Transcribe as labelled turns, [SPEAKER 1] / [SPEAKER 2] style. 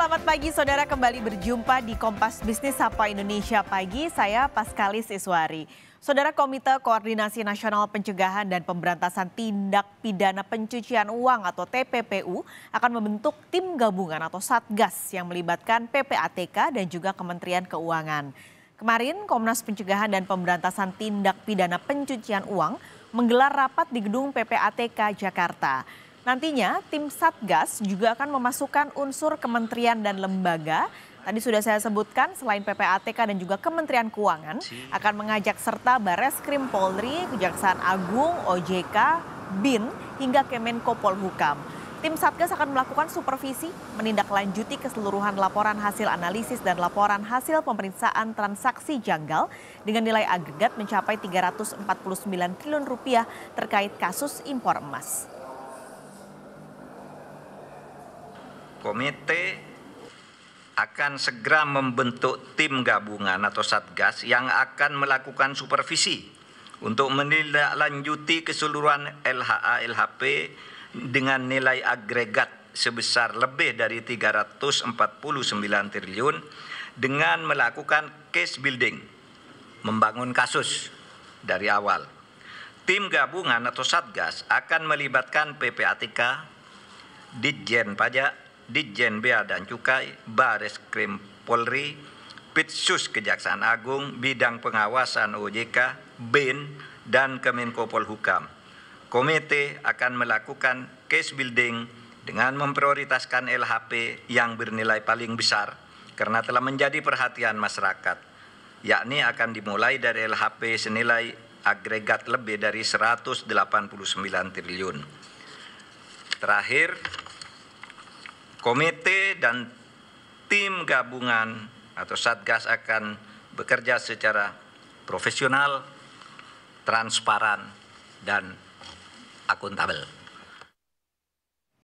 [SPEAKER 1] selamat pagi saudara kembali berjumpa di Kompas Bisnis Sapa Indonesia Pagi. Saya Paskalis Iswari. Saudara Komite Koordinasi Nasional Pencegahan dan Pemberantasan Tindak Pidana Pencucian Uang atau TPPU akan membentuk tim gabungan atau Satgas yang melibatkan PPATK dan juga Kementerian Keuangan. Kemarin Komnas Pencegahan dan Pemberantasan Tindak Pidana Pencucian Uang menggelar rapat di gedung PPATK Jakarta. Nantinya tim Satgas juga akan memasukkan unsur kementerian dan lembaga Tadi sudah saya sebutkan selain PPATK dan juga Kementerian Keuangan iya. akan mengajak serta Bareskrim Polri, Kejaksaan Agung, OJK, BIN hingga Kemenko Polhukam. Tim Satgas akan melakukan supervisi, menindaklanjuti keseluruhan laporan hasil analisis dan laporan hasil pemeriksaan transaksi janggal dengan nilai agregat mencapai 349 triliun rupiah terkait kasus impor emas.
[SPEAKER 2] komite akan segera membentuk tim gabungan atau satgas yang akan melakukan supervisi untuk menindaklanjuti keseluruhan LHA LHP dengan nilai agregat sebesar lebih dari 349 triliun dengan melakukan case building, membangun kasus dari awal. Tim gabungan atau Satgas akan melibatkan PPATK, Ditjen Pajak, Ditjen Bea dan Cukai, Baris Krim Polri, Pitsus Kejaksaan Agung, Bidang Pengawasan OJK, BIN, e dan Kemenko Polhukam. Komite akan melakukan case building dengan memprioritaskan LHP yang bernilai paling besar karena telah menjadi perhatian masyarakat, yakni akan dimulai dari LHP senilai agregat lebih dari 189 triliun. Terakhir, komite dan tim gabungan atau Satgas akan bekerja secara profesional, transparan, dan akuntabel.